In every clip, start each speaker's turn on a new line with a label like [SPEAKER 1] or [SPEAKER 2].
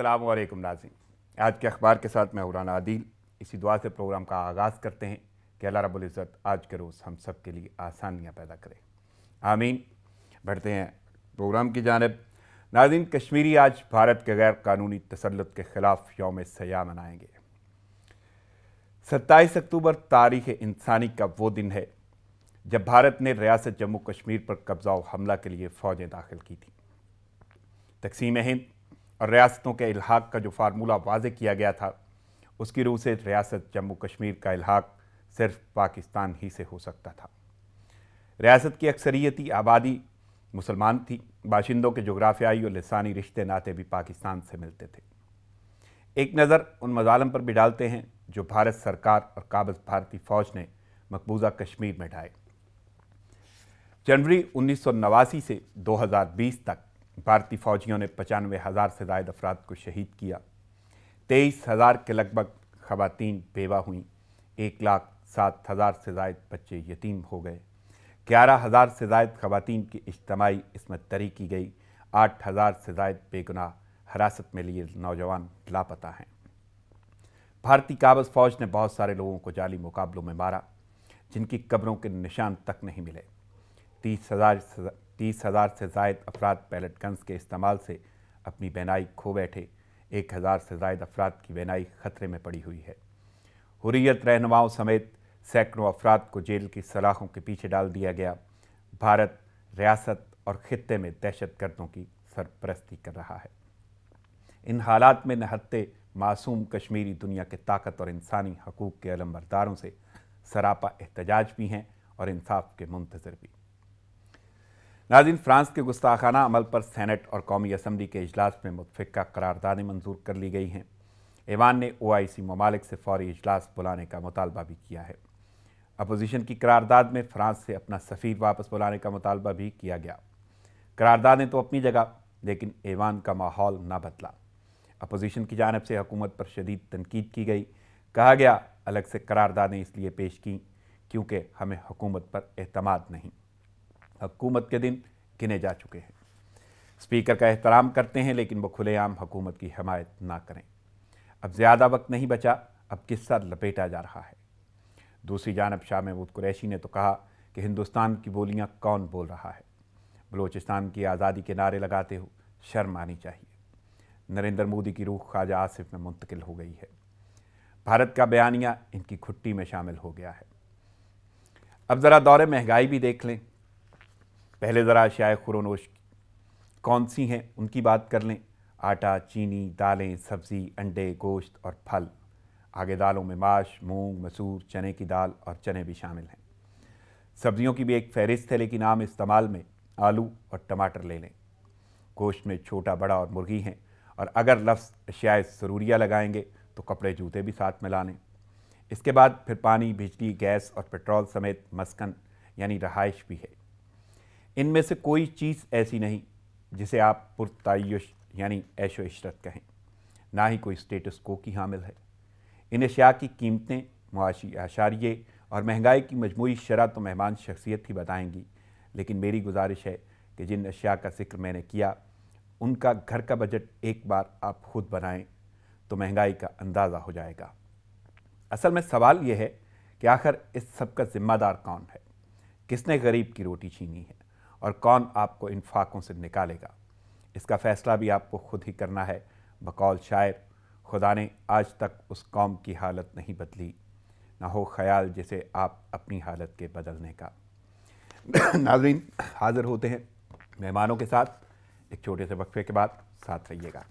[SPEAKER 1] असलकम नाजिन आज के अखबार के साथ मैं उरान आदिल इसी दुआ से प्रोग्राम का आगाज़ करते हैं कि अल्लाह रबुल्ज़त आज के रोज़ हम सब के लिए आसानियाँ पैदा करें आमीन बढ़ते हैं प्रोग्राम की जानब नाजिन कश्मीरी आज भारत के गैर कानूनी तसलत के ख़िलाफ़ योम सयाह मनाएंगे सत्ताईस अक्टूबर तारीख इंसानी का वो दिन है जब भारत ने रियासत जम्मू कश्मीर पर कब्ज़ा व हमला के लिए फ़ौजें दाखिल की थी तकसीम हिंद और रियासतों के इलाहाक का जो फार्मूला वाज किया गया था उसकी रूह से रियासत जम्मू कश्मीर का इलाहाक सिर्फ पाकिस्तान ही से हो सकता था रियासत की अक्सरियती आबादी मुसलमान थी बाशिंदों के जोग्राफियाई और लसानी रिश्ते नाते भी पाकिस्तान से मिलते थे एक नज़र उन मजालम पर भी डालते हैं जो भारत सरकार और काबज भारतीय फ़ौज ने मकबूजा कश्मीर में ढाए जनवरी उन्नीस से 2020 तक भारतीय फौजियों ने पचानवे हज़ार से जायद अफराद को शहीद किया तेईस हज़ार के लगभग खवतिन बेवा हुईं एक लाख सात हज़ार से जायद बच्चे यतीम हो गए ग्यारह हज़ार से जायद खवतिन की इज्तमाही इसमें तरी की गई आठ हज़ार से जायद बेगुनाह हिरासत में लिए नौजवान लापता हैं भारतीय काबज फौज ने बहुत सारे लोगों को जाली मुकाबलों में मारा जिनकी कब्रों के निशान तक नहीं मिले तीस हज़ार तीस हज़ार से जायद अफराद पैलेट गन्स के इस्तेमाल से अपनी बेनाई खो बैठे एक हज़ार से जायद अफराद की बेनाई खतरे में पड़ी हुई है हुरियत रहनुमाओं समेत सैकड़ों अफराद को जेल की सलाखों के पीछे डाल दिया गया भारत रियासत और ख़त्े में दहशत गर्दों की सरपरस्ती कर रहा है इन हालात में नहत्ते मासूम कश्मीरी दुनिया के ताकत और इंसानी हकूक़ के अलमबरदारों से सरापा एहतजाज भी हैं और इंसाफ के मुंतज़र भी नाजिन फ्रांस के गुस्ताखाना अमल पर सैनट और कौमी असम्बली के अजलास में मुतफ़ा करारदादें मंजूर कर ली गई हैं ईवान ने ओ आई सी ममालिक से फौरी अजलास बुलाने का मुतालबा भी किया है अपोजिशन की करारदाद में फ्रांस से अपना सफ़ीर वापस बुलाने का मुतालबा भी किया गया करारदादें तो अपनी जगह लेकिन ईवान का माहौल ना बदला अपोजिशन की जानब से हुकूमत पर शदीद तनकीद की गई कहा गया अलग से करारदादें इसलिए पेश की क्योंकि हमें हुकूमत पर अहतमाद नहीं हकूमत के दिन गिने जा चुके हैं स्पीकर का एहतराम करते हैं लेकिन वो खुलेआम हकूमत की हमायत ना करें अब ज़्यादा वक्त नहीं बचा अब किस्सा लपेटा जा रहा है दूसरी जानब शाह महमूद कुरैशी ने तो कहा कि हिंदुस्तान की बोलियाँ कौन बोल रहा है बलूचिस्तान की आज़ादी के नारे लगाते हुए शर्म आनी चाहिए नरेंद्र मोदी की रूह ख्वाजा आसिफ में मुंतकिल हो गई है भारत का बयानिया इनकी खुट्टी में शामिल हो गया है अब ज़रा दौरे महंगाई भी देख लें पहले ज़रा शाय खुरनोश कौन सी हैं उनकी बात कर लें आटा चीनी दालें सब्ज़ी अंडे गोश्त और फल आगे दालों में माश मूंग मसूर चने की दाल और चने भी शामिल हैं सब्जियों की भी एक फहरिस्त है लेकिन आम इस्तेमाल में आलू और टमाटर ले लें गोश्त में छोटा बड़ा और मुर्गी हैं और अगर लफ्ज़ अशियाए सरूरिया लगाएंगे तो कपड़े जूते भी साथ में लाने इसके बाद फिर पानी बिजली गैस और पेट्रोल समेत मस्कन यानी रहाइश भी है इनमें से कोई चीज़ ऐसी नहीं जिसे आप पुरतयुश यानी ऐशो इशरत कहें ना ही कोई स्टेटस को की हामिल है इन अशिया की कीमतें मुआशी आशारिये और महंगाई की मजमू शरह तो मेहमान शख्सियत ही बताएंगी लेकिन मेरी गुजारिश है कि जिन अशिया का जिक्र मैंने किया उनका घर का बजट एक बार आप खुद बनाएं तो महंगाई का अंदाज़ा हो जाएगा असल में सवाल यह है कि आखिर इस सब का ज़िम्मेदार कौन है किसने गरीब की रोटी छीनी है और कौन आपको इन फाकों से निकालेगा इसका फैसला भी आपको खुद ही करना है बकौल शायर खुदा ने आज तक उस कौम की हालत नहीं बदली ना हो ख्याल जैसे आप अपनी हालत के बदलने का नाजरीन हाज़िर होते हैं मेहमानों के साथ एक छोटे से वक्फे के बाद साथ रहिएगा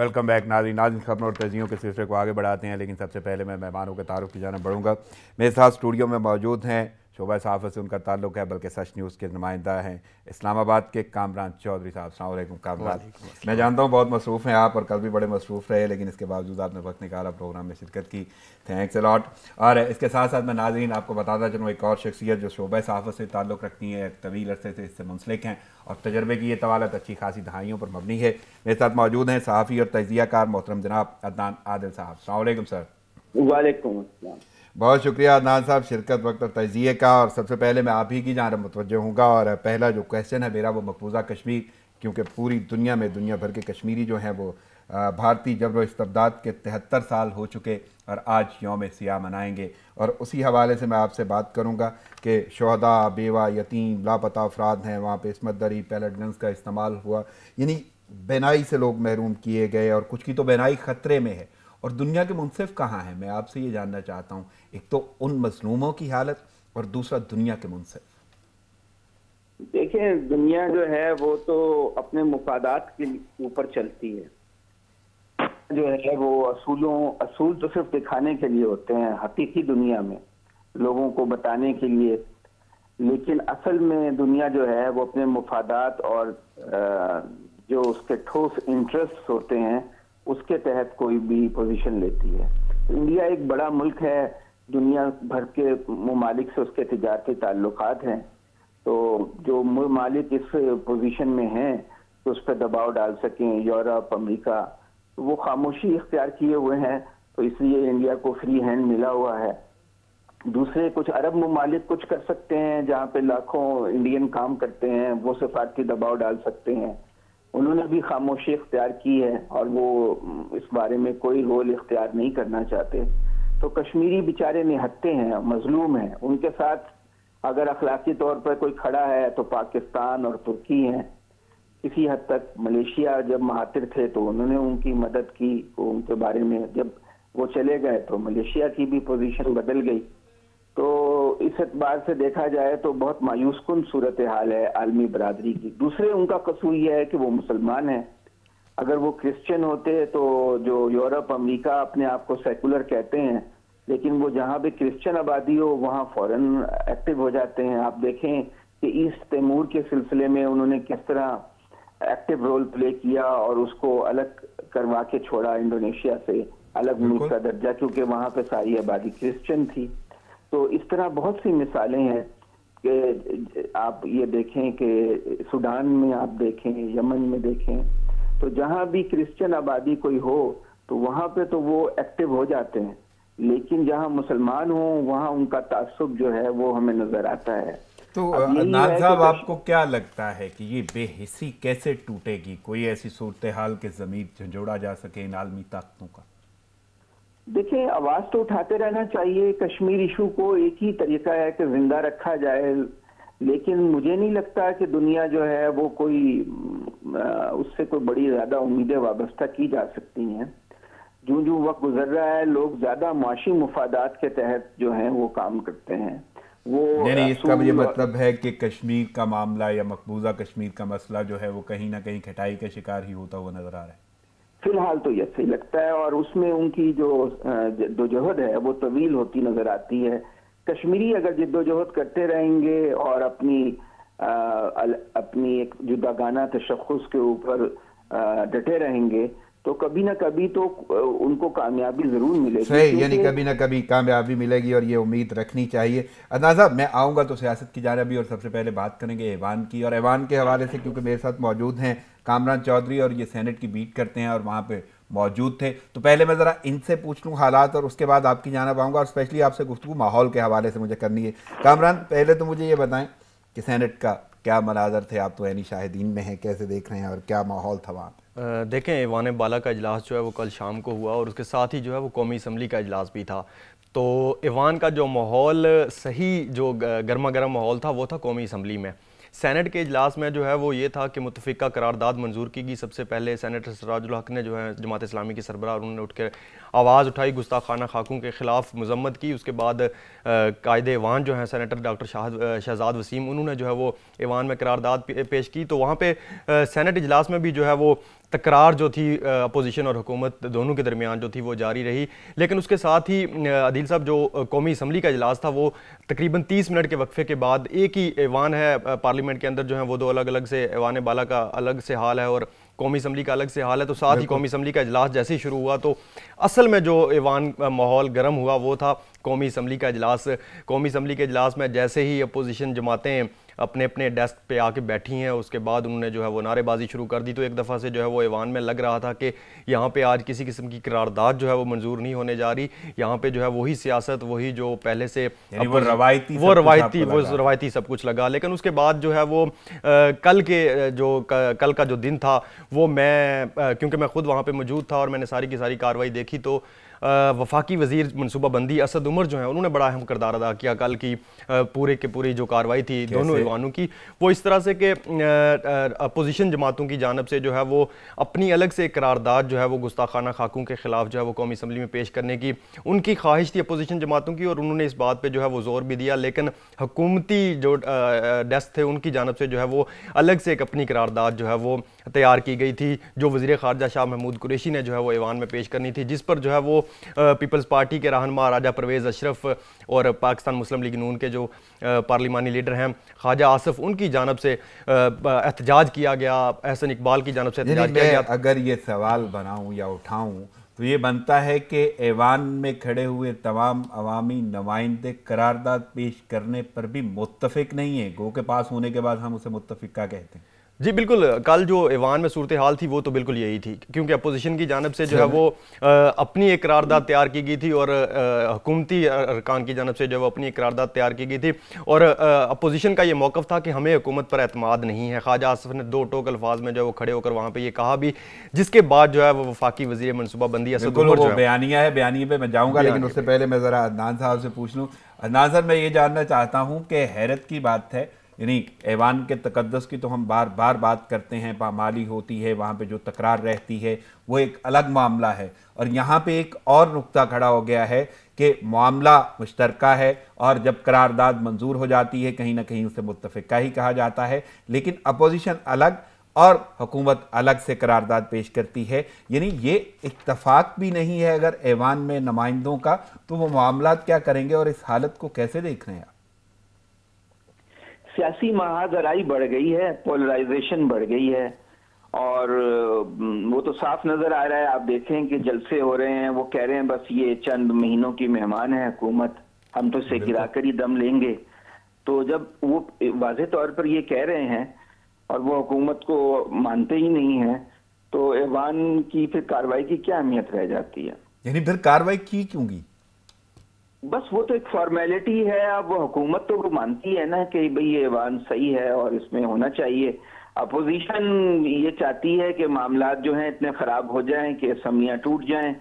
[SPEAKER 1] वेलकम बैक नाजी नाजिन खबरों और तजियों के सिलसिले को आगे बढ़ाते हैं लेकिन सबसे पहले मैं मेहमानों के तारुफ की जाना बढ़ूँगा मेरे साथ स्टूडियो में मौजूद हैं शोबा सहाफ़त से उनका ताल्लुक है बल्कि सच न्यूज़ के नुमाइंदा हैं इस्लामाबाद के कामरान चौधरी साहब अलैक्म कामरान मैं जानता हूँ बहुत मसरूफ़ हैं आप और कल भी बड़े मसरूफ़ रहे लेकिन इसके बावजूद आपने वक्त निकाला प्रोग्राम में शिरकत की थैंक्स अलॉट और इसके साथ साथ मैं नाजरीन आपको बताता चलूँ एक और शख्सियत जो शोबा सहाफ़त से ताल्लुक़ रखती है तवील अरसे से इससे मुंसलिक हैं और तजर्बे की ये तवालत अच्छी खासी दहाइयों पर मबनी है मेरे साथ मौजूद हैं सहाफ़ी और तजिया कार मोहतरम जनाब अदनान आदिल साहब अलैक्म सर
[SPEAKER 2] वालेकुम
[SPEAKER 1] बहुत शुक्रिया अदनान साहब शिरकत वक्त और तजिए का और सबसे पहले मैं आप ही की जान मुतवजह हूँ और पहला जो क्वेश्चन है मेरा वो मकबूजा कश्मीर क्योंकि पूरी दुनिया में दुनिया भर के कश्मीरी जो हैं वो भारतीय जबर इस्तबदाद के तिहत्तर साल हो चुके और आज योम सियाह मनाएंगे और उसी हवाले से मैं आपसे बात करूंगा कि शहदा बेवा यतीम लापता अफराद हैं वहाँ पे इसमत दरी पैलेट गन्स का इस्तेमाल हुआ यानी बेनाई से लोग महरूम किए गए और कुछ की तो बेनाई ख़तरे में है और दुनिया के मुनसिफ कहाँ हैं मैं आपसे ये जानना चाहता हूँ एक तो उन मजलूमों की हालत और दूसरा दुनिया के मुनसिफ
[SPEAKER 2] देखिए दुनिया जो है वो तो अपने मुफादात के ऊपर चलती है जो है वो असूलों असूल तो सिर्फ दिखाने के लिए होते हैं हकीकी दुनिया में लोगों को बताने के लिए लेकिन असल में दुनिया जो है वो अपने मुफादात और जो उसके ठोस इंटरेस्ट होते हैं उसके तहत कोई भी पोजीशन लेती है इंडिया एक बड़ा मुल्क है दुनिया भर के ममालिक से उसके तजारती ताल्लुक हैं तो जो ममालिक इस पोजीशन में हैं तो उस पर दबाव डाल सकें यूरोप अमेरिका तो वो खामोशी इख्तियार किए हुए हैं तो इसलिए इंडिया को फ्री हैंड मिला हुआ है दूसरे कुछ अरब ममालिक कुछ कर सकते हैं जहाँ पे लाखों इंडियन काम करते हैं वो सिफारती दबाव डाल सकते हैं उन्होंने भी खामोशी इख्तियार की है और वो इस बारे में कोई रोल इख्तियार नहीं करना चाहते तो कश्मीरी बेचारे निहत्ते हैं मजलूम हैं उनके साथ अगर अखलाकी तौर पर कोई खड़ा है तो पाकिस्तान और तुर्की हैं किसी हद तक मलेशिया जब महातिर थे तो उन्होंने उनकी मदद की तो उनके बारे में जब वो चले गए तो मलेशिया की भी पोजीशन बदल गई तो इस एतबार से देखा जाए तो बहुत मायूसकुन सूरत हाल है आलमी बरदरी की दूसरे उनका कसूर यह है कि वो मुसलमान है अगर वो क्रिश्चियन होते तो जो यूरोप अमेरिका अपने आप को सेकुलर कहते हैं लेकिन वो जहाँ भी क्रिश्चियन आबादी हो वहाँ फॉरन एक्टिव हो जाते हैं आप देखें कि ईस्ट तैमूर के सिलसिले में उन्होंने किस तरह एक्टिव रोल प्ले किया और उसको अलग करवा के छोड़ा इंडोनेशिया से अलग मुल्क का दर्जा क्योंकि वहाँ पे सारी आबादी क्रिश्चियन थी तो इस तरह बहुत सी मिसालें हैं कि आप ये देखें कि सूडान में आप देखें यमन में देखें तो जहाँ भी क्रिश्चियन आबादी कोई हो तो वहाँ पे तो वो एक्टिव हो जाते हैं लेकिन जहाँ मुसलमान हो वहाँ उनका तासुब जो है वो हमें नजर आता है तो साहब आपको
[SPEAKER 1] क्या लगता है कि ये बेहिसी कैसे टूटेगी कोई ऐसी सूरत हाल के ज़मीर जोड़ा जा सके इन आलमी ताकतों का
[SPEAKER 2] देखिए आवाज तो उठाते रहना चाहिए कश्मीर इशू को एक ही तरीका है कि जिंदा रखा जाए लेकिन मुझे नहीं लगता कि दुनिया जो है वो कोई उससे कोई बड़ी ज्यादा उम्मीदें वाबस्ता की जा सकती हैं जो जो वक्त गुजर रहा है लोग ज्यादा मुआशी मुफादात के तहत जो है वो काम करते हैं वो नहीं इसका ये मतलब
[SPEAKER 1] है कि कश्मीर का मामला या मकबूजा कश्मीर का मसला जो है वो कहीं ना कहीं खटाई का शिकार ही होता हुआ नजर आ रहा है
[SPEAKER 2] फिलहाल तो यह सही लगता है और उसमें उनकी जो जद्दोजहद है वो तवील होती नजर आती है कश्मीरी अगर जद्दोजहद करते रहेंगे और अपनी आ, अपनी एक जुदागाना तशखस के ऊपर डटे रहेंगे तो कभी ना कभी तो उनको कामयाबी जरूर मिलेगी सही यानी कभी
[SPEAKER 1] ना कभी कामयाबी मिलेगी और ये उम्मीद रखनी चाहिए अंदाजा मैं आऊँगा तो सियासत की जानबी और सबसे पहले बात करेंगे ऐवान की और ऐवान के हवाले से क्योंकि मेरे साथ मौजूद हैं कामरान चौधरी और ये सेनेट की बीट करते हैं और वहाँ पर मौजूद थे तो पहले मैं ज़रा इनसे पूछ लूँ हालात और उसके बाद आपकी जाना आऊँगा और स्पेशली आपसे गुफ्तु माहौल के हवाले से मुझे करनी है कामरान पहले तो मुझे ये बताएं कि सेनेट का क्या मनाजर थे आप तो यानी शाहिदीन में हैं कैसे देख रहे हैं और क्या माहौल था वहाँ
[SPEAKER 3] देखें ऐवान बाला का अजलास जो है वो कल शाम को हुआ और उसके साथ ही जो है वो कौमी इसम्बली का अजलास भी था तो ऐवान का जो माहौल सही जो गर्मा गर्म माहौल था वो था कौमी इसम्बली में सैनट के अजलास में जो है वो ये था कि मुतफ़ा करारदाद मंजूर की गई सबसे पहले सैनटर सराजुलहक ने जो है जमात इस्लामी के सरबरा उन्होंने उठ कर आवाज़ उठाई गुस्ताखाना खाकों के ख़िलाफ़ मजम्मत की उसके बाद कायद ऐवान जो है सैनटर डॉक्टर शाह शहजाद वसीम उन्होंने जो है वो ऐवान में करारदाद पेश की तो वहाँ पर सैनट अजलास में भी जो है वो तकरार जो थी अपोजिशन और हुकूमत दोनों के दरमियान जो थी वो जारी रही लेकिन उसके साथ ही अदील साहब जो कौमी असम्बली का अजलास था वो तकरीबन तीस मिनट के वक्फे के बाद एक ही ऐवान है पार्लियामेंट के अंदर जो है वो दो अलग अलग से ऐवान बाला का अलग से हाल है और कौमी असम्बली का अलग से हाल है तो साथ ही कौमी असम्बली का अजलास जैसे ही शुरू हुआ तो असल में जो ऐवान माहौल गर्म हुआ वो था कौमी असम्बली का अजलास कौमी असम्बली के अजलास में जैसे ही अपोजिशन जमातें अपने अपने डेस्क पे आके बैठी हैं उसके बाद उन्होंने जो है वो नारेबाजी शुरू कर दी तो एक दफ़ा से जो है वो ऐवान में लग रहा था कि यहाँ पर आज किसी किस्म की करारदाद जो है वो मंजूर नहीं होने जा रही यहाँ पर जो है वही सियासत वही जो पहले से वो रवायती वो रवायती वो रवायती सब कुछ लगा लेकिन उसके बाद जो है वो कल के जो कल का जो दिन था वो मैं क्योंकि मैं खुद वहाँ पर मौजूद था और मैंने सारी की सारी कार्रवाई देखी तो वफाकी वजीर मनसूबा बंदी असद उमर जो है उन्होंने बड़ा अहम करदार अदा किया कल की पूरे के पूरी जो कार्रवाई थी दोनों ईवानों की वो इस तरह से कि अपोजिशन जमातों की जानब से जो है वो अपनी अलग से करारदाद जो है वो गुस्ताखाना खाकों के खिलाफ जो है वो कौमी असम्बली में पेश करने की उनकी ख्वाहिश थी अपोजिशन जमातों की और उन्होंने इस बात पर जो है वो जोर भी दिया लेकिन हकूमती जो डेस्क थे उनकी जानब से जो है वो अलग से एक अपनी करारदाद जो है वो तैयार की गई थी जो वजीर खारजा शाह महमूद कुरेशी ने जो है वो ईवान में पेश करनी थी जिस पर जो है वो पीपल्स पार्टी के रहनमा राजा परवेज़ अशरफ और पाकिस्तान मुस्लिम लीग नून के जो पार्लिमानी लीडर हैं ख्वाजा आसफ उनकी जानब से एहतजाज किया गया एहसन इकबाल की जानब से एहतजाज किया गया
[SPEAKER 1] अगर ये सवाल बनाऊँ या उठाऊँ तो ये बनता है कि ऐवान में खड़े हुए तमाम अवामी नुमाइंदे करारदाद पेश करने पर भी मुतफिक नहीं है गो के पास होने के बाद हम उसे मुतफिका कहते हैं
[SPEAKER 3] जी बिल्कुल कल जो ईवान में सूरत हाल थी वो तो बिल्कुल यही थी क्योंकि अपोजिशन की जानब से जो है वो अपनी एक करारदादा तैयार की गई थी और हुकूमती अरकान की जानब से जो है वो अपनी एक करारदादा तैयार की गई थी और अपोजिशन का ये मौक़ था कि हमें हुकूमत पर अतमाद नहीं है ख्वाजा आसफ ने दो टोक अल्फाज में जो है वो खड़े होकर वहाँ पर ये कहा भी जिसके बाद जो है वो वफाकी वजी मनसूबा बंदी बयानिया
[SPEAKER 1] है बयानी पर मैं जाऊँगा लेकिन हाँ उससे पहले मैं ज़रा अदनान साहब से पूछ लूँ अदनान साहब मैं ये जानना चाहता हूँ कि हैरत की बात है यानी ऐवान के तकदस की तो हम बार बार बात करते हैं पामाली होती है वहाँ पे जो तकरार रहती है वो एक अलग मामला है और यहाँ पे एक और नुकता खड़ा हो गया है कि मामला मुश्तरका है और जब करारदाद मंजूर हो जाती है कहीं ना कहीं उसे मुतफ़ा ही कहा जाता है लेकिन अपोजिशन अलग और हुकूमत अलग से करारदाद पेश करती है यानी ये इतफाक़ भी नहीं है अगर ऐवान में नुमाइंदों का तो वो मामला क्या करेंगे और इस हालत को कैसे देख
[SPEAKER 2] रहे हैं आप सियासी महाजराई बढ़ गई है पोलराइजेशन बढ़ गई है और वो तो साफ नजर आ रहा है आप देखें कि जलसे हो रहे हैं वो कह रहे हैं बस ये चंद महीनों की मेहमान है हुकूमत हम तो इसे गिरा कर ही दम लेंगे तो जब वो वाजे तौर पर ये कह रहे हैं और वो हुकूमत को मानते ही नहीं है तो ऐवान की फिर कार्रवाई की क्या अहमियत रह जाती है
[SPEAKER 1] यानी फिर कार्रवाई की क्योंगी
[SPEAKER 2] बस वो तो एक फॉर्मेलिटी है अब वो हुकूमत तो मानती है ना कि भाई ये ऐवान सही है और इसमें होना चाहिए अपोजिशन ये चाहती है कि मामला जो हैं इतने ख़राब हो जाएं कि समियाँ टूट जाएं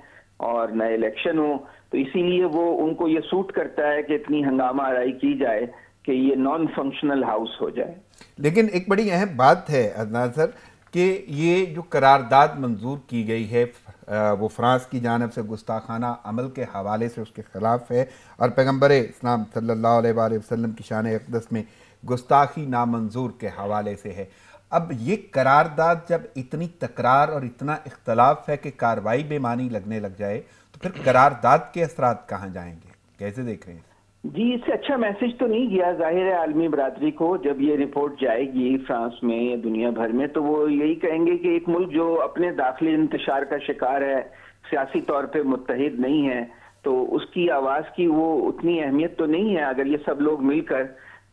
[SPEAKER 2] और नए इलेक्शन हो तो इसीलिए वो उनको ये सूट करता है कि इतनी हंगामा आरई की जाए कि ये नॉन फंक्शनल हाउस हो जाए
[SPEAKER 1] लेकिन एक बड़ी अहम बात है अदनान सर कि ये जो करारदाद मंजूर की गई है वो फ्रांस की जानब से गुस्ताखाना अमल के हवाले से उसके ख़िलाफ़ है और पैगम्बर इस्लाम सल्ला वसम की शान अकदस में गुस्ताखी नामंजूर के हवाले से है अब ये करारदाद जब इतनी तकरार और इतना इख्तलाफ है कि कार्रवाई बेमानी लगने लग जाए तो फिर करारदाद के असरा कहाँ जाएंगे कैसे देख रहे हैं
[SPEAKER 2] जी इससे अच्छा मैसेज तो नहीं गया जाहिर है आलमी बरदरी को जब ये रिपोर्ट जाएगी फ्रांस में या दुनिया भर में तो वो यही कहेंगे कि एक मुल्क जो अपने दाखिले इंतशार का शिकार है सियासी तौर पर मुतहद नहीं है तो उसकी आवाज़ की वो उतनी अहमियत तो नहीं है अगर ये सब लोग मिलकर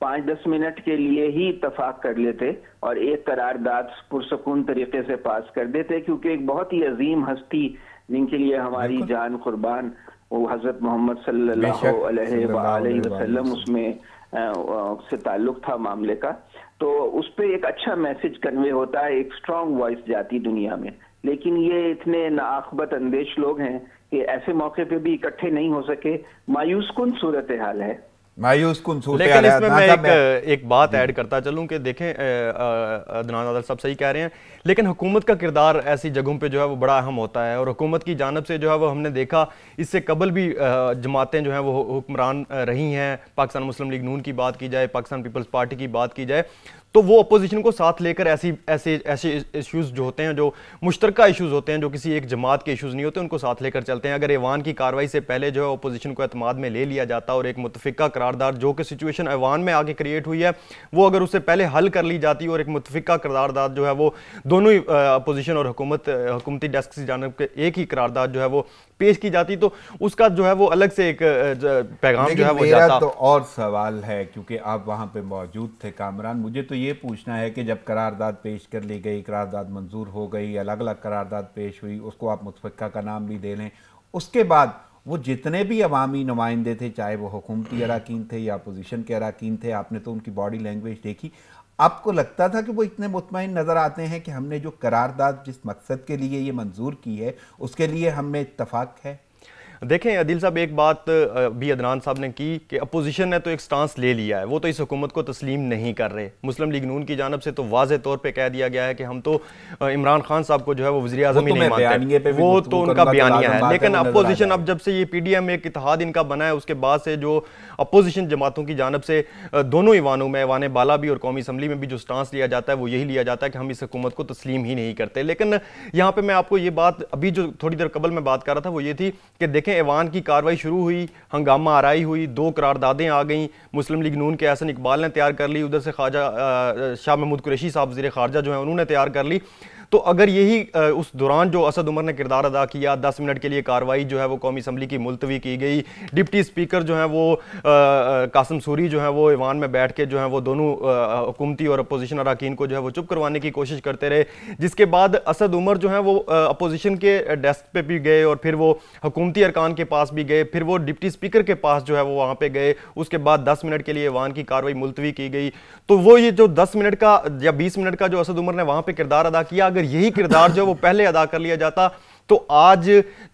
[SPEAKER 2] पाँच दस मिनट के लिए ही इतफाक कर लेते और एक करारदाद पुरसकून तरीके से पास कर देते क्योंकि एक बहुत ही अजीम हस्ती जिनके लिए हमारी जान कुर्बान वो हज़रत मोहम्मद सल्लल्लाहु वसल्लम उसमें से ताल्लुक था मामले का तो उस पर एक अच्छा मैसेज कन्वे होता है एक स्ट्रॉन्ग वॉइस जाती दुनिया में लेकिन ये इतने नाखबत अंदेश लोग हैं कि ऐसे मौके पे भी इकट्ठे नहीं हो सके मायूसकुन सूरत हाल है
[SPEAKER 1] मायूस कुन लेकिन इसमें मैं एक,
[SPEAKER 3] एक बात ऐड करता चलूं कि देखें अदनान अदल सब सही कह रहे हैं लेकिन हुकूमत का किरदार ऐसी जगहों पे जो है वो बड़ा अहम होता है और हुकूमत की जानब से जो है वो हमने देखा इससे कबल भी जमातें जो हैं वो हुक्मरान रही हैं पाकिस्तान मुस्लिम लीग नून की बात की जाए पाकिस्तान पीपल्स पार्टी की बात की जाए तो वो अपोजिशन को साथ लेकर ऐसी ऐसे ऐसे इश्यूज़ जो होते हैं जो मुश्तरक इशूज़ होते हैं जो किसी एक जमात के इशूज़ नहीं होते उनको साथ लेकर चलते हैं अगर ऐवान की कार्रवाई से पहले जो है अपोजिशन को अतमाद में ले लिया जाता और एक मुतफ़ा करारदार जो कि सिचुएशन ऐवान में आगे क्रिएट हुई है वो अगर उससे पहले हल कर ली जाती और एक मुतफ़ा करारदाद जो है वो दोनों ही अपोजिशन और हुकूमत हुकूमती डेस्क की जानब के एक ही करारदाद जो है वो पेश की जाती तो उसका जो है वो अलग से एक
[SPEAKER 1] पैगाम जो है वो जाता तो और सवाल है क्योंकि आप वहाँ पे मौजूद थे कामरान मुझे तो ये पूछना है कि जब करारदाद पेश कर ली गई करारदाद मंजूर हो गई अलग अलग करारदाद पेश हुई उसको आप मुतफ़ा का नाम भी दे लें उसके बाद वो जितने भी अवामी नुमाइंदे थे चाहे वो हुकूमती अरकान थे या अपोजिशन के अरकान थे आपने तो उनकी बॉडी लैंग्वेज देखी आपको लगता था कि वो इतने मुतमिन नज़र आते हैं कि हमने जो करारदाद जिस मकसद के लिए ये मंजूर की है उसके लिए हमें इतफाक़ है
[SPEAKER 3] देखें अदिल साहब एक बात भी अदनान साहब ने की कि अपोजिशन ने तो एक स्टांस ले लिया है वो तो इस हुकूमत को तस्लीम नहीं कर रहे मुस्लिम लीग नून की जानब से तो वाज तौर पर कह दिया गया है कि हम तो इमरान खान साहब को जो है वो वजी अजम ही नहीं मानते वो तो, तो उनका बयानिया है लेकिन अपोजिशन अब जब से ये पी डी एम एक इतिहाद इनका बना है उसके बाद से जो अपोजिशन जमातों की जानब से दोनों ईवानों में ईवान बाला भी और कौमी असम्बली में भी जो स्टांस लिया जाता है वो यही लिया जाता है कि हम इस हुकूमत को तस्लीम ही नहीं करते लेकिन यहाँ पर मैं आपको ये बात अभी जो थोड़ी देर कबल में बात कर रहा था वो ये थी कि देखें ऐवान की कार्रवाई शुरू हुई हंगामा आरई हुई दो करारदादें आ गईं मुस्लिम लीग नून के एहसन इकबाल ने तैयार कर ली उधर से ख्वाजा शाह महमूद कुरेशी साहब वजी खारजा जो हैं उन्होंने तैयार कर ली तो अगर यही उस दौरान जो असद उमर ने किरदार अदा किया दस मिनट के लिए कार्रवाई जो है वो कौमी असम्बली की मुलतवी की गई डिप्टी स्पीकर जो है वो कासम सूरी जो है वो ईवान में बैठ के जो है वो दोनों हुकूमती और अपोजिशन अरकान को जो है वो चुप करवाने की कोशिश करते रहे जिसके बाद असद उमर जो है वो अपोजिशन के डेस्क पर भी गए और फिर वो हुकूमती अरकान के पास भी गए फिर वो डिप्टी स्पीकर के पास जो है वो वहाँ पर गए उसके बाद दस मिनट के लिए ईवान की कार्रवाई मुलतवी की गई तो वो ये जो दस मिनट का या बीस मिनट का जो असद उमर ने वहाँ पर किरदार अदा किया अगर यही किरदार जो वो पहले अदा कर लिया जाता तो आज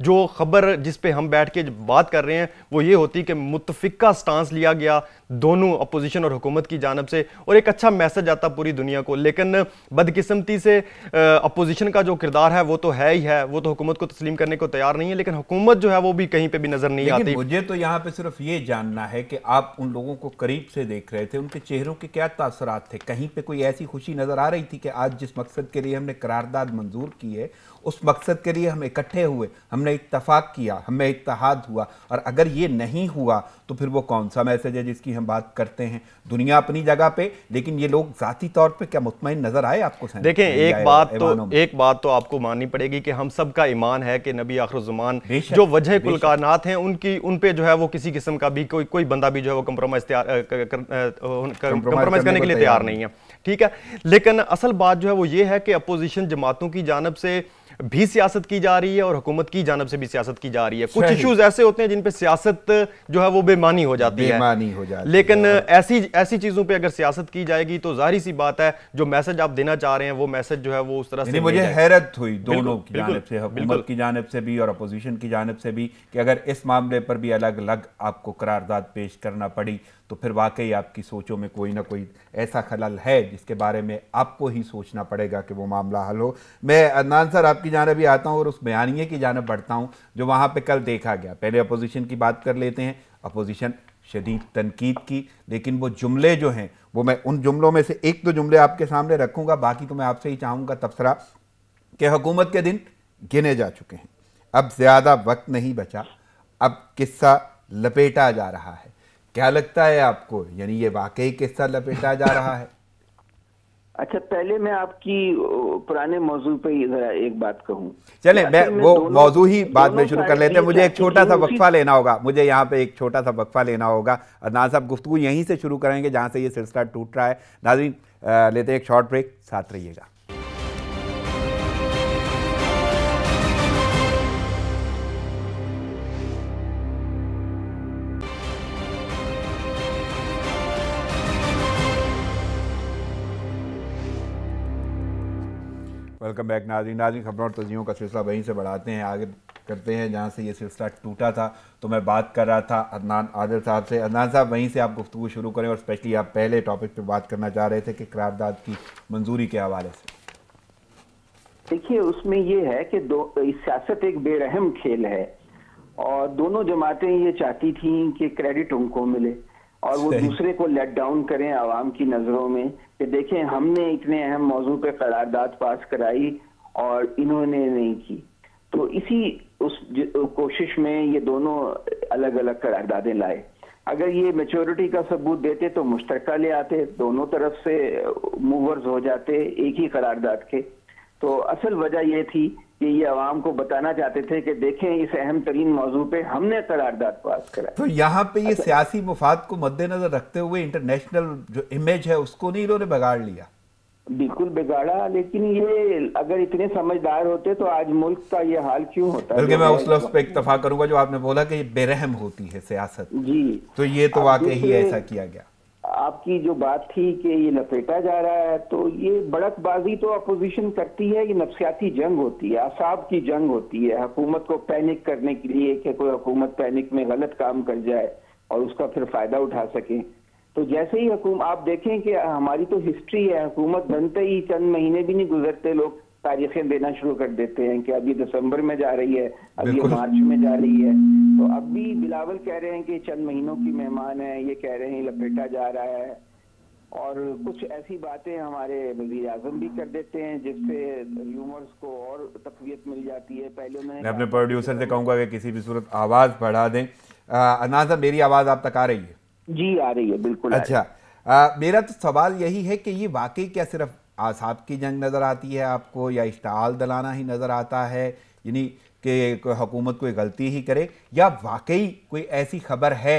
[SPEAKER 3] जो खबर जिस पे हम बैठ के बात कर रहे हैं वो ये होती कि मुतफिका स्टांस लिया गया दोनों अपोजिशन और हुकूमत की जानब से और एक अच्छा मैसेज आता पूरी दुनिया को लेकिन बदकिस्मती से अपोजिशन का जो किरदार है वो तो है ही है वो तो हुकूमत को तस्लीम करने को तैयार नहीं है लेकिन हुकूमत जो है वो भी कहीं पर भी नज़र नहीं आती मुझे
[SPEAKER 1] तो यहाँ पर सिर्फ ये जानना है कि आप उन लोगों को करीब से देख रहे थे उनके चेहरों के क्या तसरा थे कहीं पर कोई ऐसी खुशी नज़र आ रही थी कि आज जिस मकसद के लिए हमने करारदाद मंजूर की है उस मकसद के लिए हम इकट्ठे हुए हमने इतफाक़ किया हमें इतिहाद हुआ और अगर ये नहीं हुआ तो फिर वो कौन सा मैसेज है जिसकी हम हम बात करते हैं दुनिया अपनी जगह पे लेकिन ये लोग जाती तौर पे क्या मुतमिन नजर आए आपको देखें एक बात तो
[SPEAKER 3] एक बात तो आपको माननी पड़ेगी कि हम सब का ईमान है कि नबी आखरुजमान जो वजह कुलकानात हैं उनकी उन पे जो है वो किसी किस्म का भी कोई कोई बंदा भी जो है वो कंप्रोमाइज कंप्रोमाइज करने के लिए तैयार नहीं है ठीक है लेकिन असल बात जो है वो ये है कि अपोजिशन जमातों की जानब से भी सियासत की जा रही है और हुकूमत की जानब से भी सियासत की जा रही है कुछ इश्यूज ऐसे होते हैं जिन पे सियासत जो है वो बेमानी हो जाती बेमानी है हो जाती लेकिन है। ऐसी ऐसी चीजों पे अगर सियासत की जाएगी तो जाहिर सी बात है जो मैसेज आप देना चाह रहे हैं वो
[SPEAKER 1] मैसेज जो है वो उस तरह से मुझे हैरत हुई दोनों की जानब से हुकूमत की जानब से भी और अपोजिशन की जानब से भी कि अगर इस मामले पर भी अलग अलग आपको करारदाद पेश करना पड़ी तो फिर वाकई आपकी सोचों में कोई ना कोई ऐसा खलल है जिसके बारे में आपको ही सोचना पड़ेगा कि वो मामला हल हो मैं अदनान सर आपकी जानब भी आता हूँ और उस बयानिए की जानब बढ़ता हूँ जो वहाँ पर कल देखा गया पहले अपोजिशन की बात कर लेते हैं अपोजिशन शदीद तनकीद की लेकिन वो जुमले जो हैं वो मैं उन जुमलों में से एक दो जुमले आपके सामने रखूँगा बाकी तो मैं आपसे ही चाहूँगा तबसरा कि हुकूमत के दिन गिने जा चुके हैं अब ज़्यादा वक्त नहीं बचा अब किस्सा लपेटा जा रहा है क्या लगता है आपको यानी ये वाकई
[SPEAKER 2] किस्सा लपेटा जा रहा है अच्छा पहले मैं आपकी पुराने मौजूद पे एक बात कहूँ
[SPEAKER 1] चले मैं वो मौजू ही बाद में शुरू कर लेते हैं मुझे एक छोटा सा वक्फा लेना होगा मुझे यहाँ पे एक छोटा सा वक्फा लेना होगा अदनान साहब गुफ्तु यहीं से शुरू करेंगे जहाँ से ये सिलसिला टूट रहा है नाजरीन लेते हैं एक शॉर्ट ब्रेक साथ रहिएगा वेलकम बैक नाजी नाजी खबरों और तजियों का सिलसिला वहीं से बढ़ाते हैं आगे करते हैं जहाँ से ये सिलसिला टूटा था तो मैं बात कर रहा था अदनान आदिल साहब से अदनान साहब वहीं से आप गुफ्तु शुरू करें और स्पेशली आप पहले टॉपिक पर बात करना चाह रहे थे कि करारदाद की मंजूरी के हवाले से
[SPEAKER 2] देखिए उसमें ये है कि दो सियासत एक बेरहम खेल है और दोनों जमातें ये चाहती थी कि क्रेडिट उनको मिले और वो दूसरे को लेट डाउन करें आवाम की नज़रों में कि देखें हमने इतने अहम मौजू पर करारदाद पास कराई और इन्होंने नहीं की तो इसी उस कोशिश में ये दोनों अलग अलग करारदादें लाए अगर ये मेच्योरिटी का सबूत देते तो मुश्तरका ले आते दोनों तरफ से मूवर्स हो जाते एक ही करारदाद के तो असल वजह यह थी कि ये आवाम को बताना चाहते थे कि देखें इस अहम तरीन मौजू पे हमने करारदाद पास करा तो
[SPEAKER 1] यहाँ पे ये अच्छा। सियासी मुफाद को मद्देनजर रखते हुए इंटरनेशनल जो इमेज है उसको नहीं इन्होंने बिगाड़ लिया
[SPEAKER 2] बिल्कुल बिगाड़ा लेकिन ये अगर इतने समझदार होते तो आज मुल्क का ये हाल क्यों होता बल्कि मैं उस लफ्ज पे
[SPEAKER 1] इतफा करूंगा जो आपने बोला कि बेरहम होती है सियासत जी तो ये तो वाकई ही ऐसा किया गया
[SPEAKER 2] आपकी जो बात थी कि ये लपेटा जा रहा है तो ये बड़कबाजी तो अपोजिशन करती है ये नफसियाती जंग होती है असाब की जंग होती है हुकूमत को पैनिक करने के लिए कि कोई हुकूमत पैनिक में गलत काम कर जाए और उसका फिर फ़ायदा उठा सके तो जैसे ही आप देखें कि हमारी तो हिस्ट्री है हुकूमत बनते ही चंद महीने भी नहीं गुजरते लोग तारीखें देना शुरू कर देते हैं कि अभी दिसंबर में जा रही है अभी मार्च में जा रही है तो अब भी बिलावल कह रहे हैं कि चंद महीनों की मेहमान है ये कह रहे हैं लपेटा जा रहा है और कुछ ऐसी बातें हमारे वजीर आजम भी कर देते हैं जिससे ह्यूमर्स को और तकवीत मिल जाती है पहले मैं अपने प्रोड्यूसर
[SPEAKER 1] से कहूँगा कि किसी भी सूरत आवाज़ बढ़ा दें अना मेरी आवाज़ आप तक आ रही है जी आ रही है बिल्कुल अच्छा आ, मेरा तो सवाल यही है कि ये वाकई क्या सिर्फ आसाब की जंग नज़र आती है आपको या इश्ताल दलाना ही नज़र आता है यानी कि हुकूमत कोई गलती ही करे या वाकई कोई ऐसी खबर है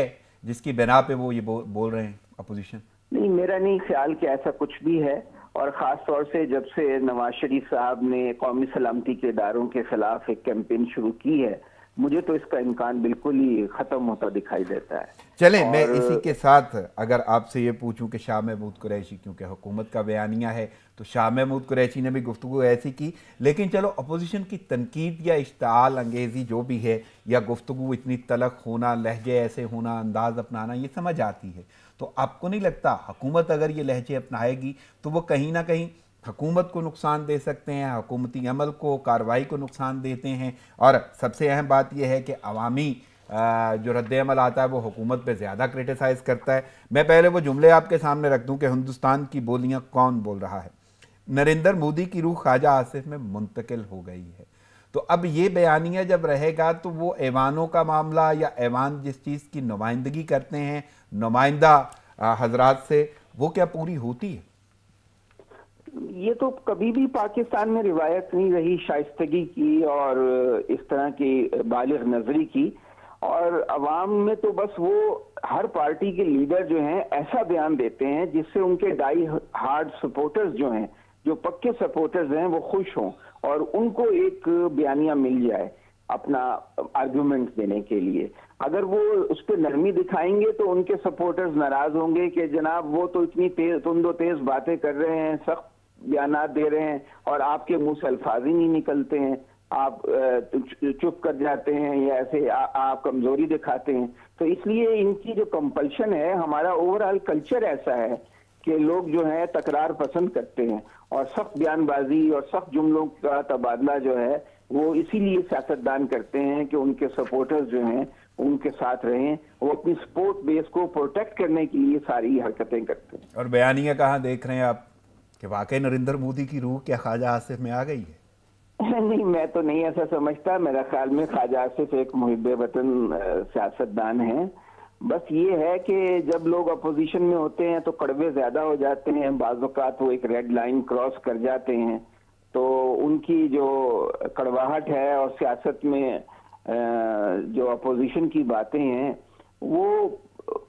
[SPEAKER 1] जिसकी बिना पे वो ये बो, बोल रहे हैं अपोजिशन
[SPEAKER 2] नहीं मेरा नहीं ख्याल कि ऐसा कुछ भी है और ख़ास तौर से जब से नवाज शरीफ साहब ने कौमी सलामती के इदारों के खिलाफ एक कैंपेन शुरू की है मुझे तो इसका इम्कान बिल्कुल ही खत्म होता दिखाई देता है
[SPEAKER 1] चले मैं इसी के साथ अगर आपसे ये पूछूं कि शाह महमूद कुरैशी क्योंकि हुकूमत का बयानिया है तो शाह महमूद कुरैशी ने भी गुफ्तु ऐसी की लेकिन चलो अपोजिशन की तनकीद या इश्ताल अंगेज़ी जो भी है या गुफ्तु इतनी तलक होना लहजे ऐसे होना अंदाज़ अपनाना ये समझ आती है तो आपको नहीं लगता हुकूमत अगर ये लहजे अपनाएगी तो वो कहीं ना कहीं हकूमत को नुकसान दे सकते हैं हकूमती अमल को कार्रवाई को नुकसान देते हैं और सबसे अहम बात यह है कि अवामी जो रद्दमल आता है वो हुकूमत पे ज़्यादा क्रिटिसाइज़ करता है मैं पहले वो जुमले आपके सामने रख दूँ कि हिंदुस्तान की बोलियाँ कौन बोल रहा है नरेंद्र मोदी की रूह ख्वाजा आसिफ में मुंतकिल हो गई है तो अब ये बयानियाँ जब रहेगा तो वो ऐवानों का मामला या ऐवान जिस चीज़ की नुमाइंदगी करते हैं नुमाइंदा हजरात से वो क्या पूरी होती है
[SPEAKER 2] ये तो कभी भी पाकिस्तान में रिवायत नहीं रही शाइस्तगी की और इस तरह की बालिग नजरी की और अवाम में तो बस वो हर पार्टी के लीडर जो हैं ऐसा बयान देते हैं जिससे उनके डाई हार्ड सपोर्टर्स जो हैं जो पक्के सपोर्टर्स हैं वो खुश हों और उनको एक बयानिया मिल जाए अपना आर्ग्यूमेंट देने के लिए अगर वो उस पर नरमी दिखाएंगे तो उनके सपोर्टर्स नाराज होंगे कि जनाब वो तो इतनी तेज तुंदो तेज बातें कर रहे हैं सख्त बयान दे रहे हैं और आपके मुंह से अल्फाज ही नहीं निकलते हैं आप चुप कर जाते हैं या ऐसे आ, आप कमजोरी दिखाते हैं तो इसलिए इनकी जो कंपल्शन है हमारा ओवरऑल कल्चर ऐसा है कि लोग जो है तकरार पसंद करते हैं और सख्त बयानबाजी और सख्त जुमलों का तबादला जो है वो इसीलिए सियासतदान करते हैं कि उनके सपोर्टर्स जो हैं उनके साथ रहें वो अपनी सपोर्ट बेस को प्रोटेक्ट करने के लिए सारी हरकतें करते हैं
[SPEAKER 1] और बयानिया कहाँ देख रहे हैं आप कि वाकई नरेंद्र मोदी की रूह क्या ख्वाजा आसिफ में आ गई
[SPEAKER 2] है नहीं मैं तो नहीं ऐसा समझता मेरा ख्याल में ख्वाजा आसिफ एक मुहब वतन सियासतदान है बस ये है कि जब लोग अपोजिशन में होते हैं तो कड़वे ज्यादा हो जाते हैं बाज़ात वो एक रेड लाइन क्रॉस कर जाते हैं तो उनकी जो कड़वाहट है और सियासत में जो अपोजिशन की बातें हैं वो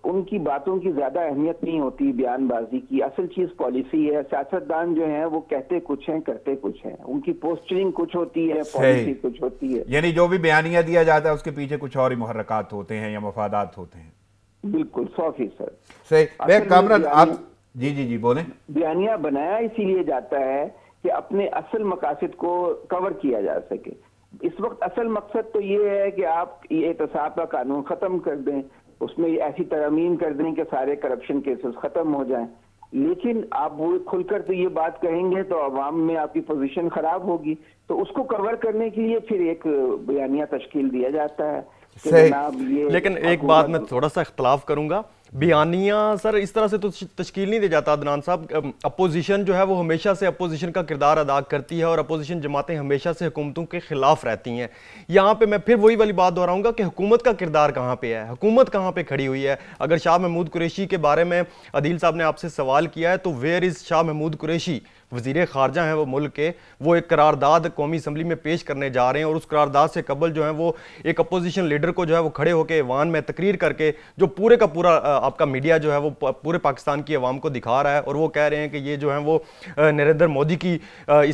[SPEAKER 2] उनकी बातों की ज्यादा अहमियत नहीं होती बयानबाजी की असल चीज पॉलिसी है सियासतदान जो है वो कहते कुछ हैं करते कुछ हैं उनकी पोस्टरिंग कुछ होती है पॉलिसी कुछ होती है
[SPEAKER 1] यानी जो भी बयानिया दिया जाता है उसके पीछे कुछ और ही मुहर्रकात होते हैं या मफादात होते हैं
[SPEAKER 2] बिल्कुल सौ फीसद सही कामरान आप
[SPEAKER 1] जी जी जी बोले
[SPEAKER 2] बयानिया बनाया इसीलिए जाता है कि अपने असल मकासद को कवर किया जा सके इस वक्त असल मकसद तो ये है कि आप ये एहतसाब का कानून खत्म कर दें उसमें ऐसी तरमीम कर दें कि सारे करप्शन केसेस खत्म हो जाएं लेकिन आप वो खुलकर तो ये बात कहेंगे तो आवाम में आपकी पोजीशन खराब होगी तो उसको कवर करने के लिए फिर एक बयानिया तश्कील दिया जाता है सही लेकिन
[SPEAKER 3] एक बात मैं थोड़ा सा इख्तलाफ करूंगा बयानिया सर इस तरह से तो तश्कील नहीं दे जाता अदनान साहब अपोजिशन जो है वो हमेशा से अपोजिशन का किरदार अदा करती है और अपोजिशन जमातें हमेशा से हुकूमतों के ख़िलाफ़ रहती हैं यहाँ पे मैं फिर वही वाली बात दोहराऊंगा कि हुकूमत का किरदार कहाँ पे है हुकूमत कहाँ पे खड़ी हुई है अगर शाह महमूद कुरेशी के बारे में अदील साहब ने आपसे सवाल किया है तो वेयर इज़ शाह महमूद कुरेशी वजीर खारजा हैं वो मुल्क के वो एक करारदाद कौमी असम्बली में पेश करने जा रहे हैं और उस करारदाद से कबल जो है वो एक अपोजिशन लीडर को जो है वो खड़े होकर ईवान में तकरीर करके जो पूरे का पूरा आपका मीडिया जो है वो पूरे पाकिस्तान की आवाम को दिखा रहा है और वो कह रहे हैं कि ये जो है वो नरेंद्र मोदी की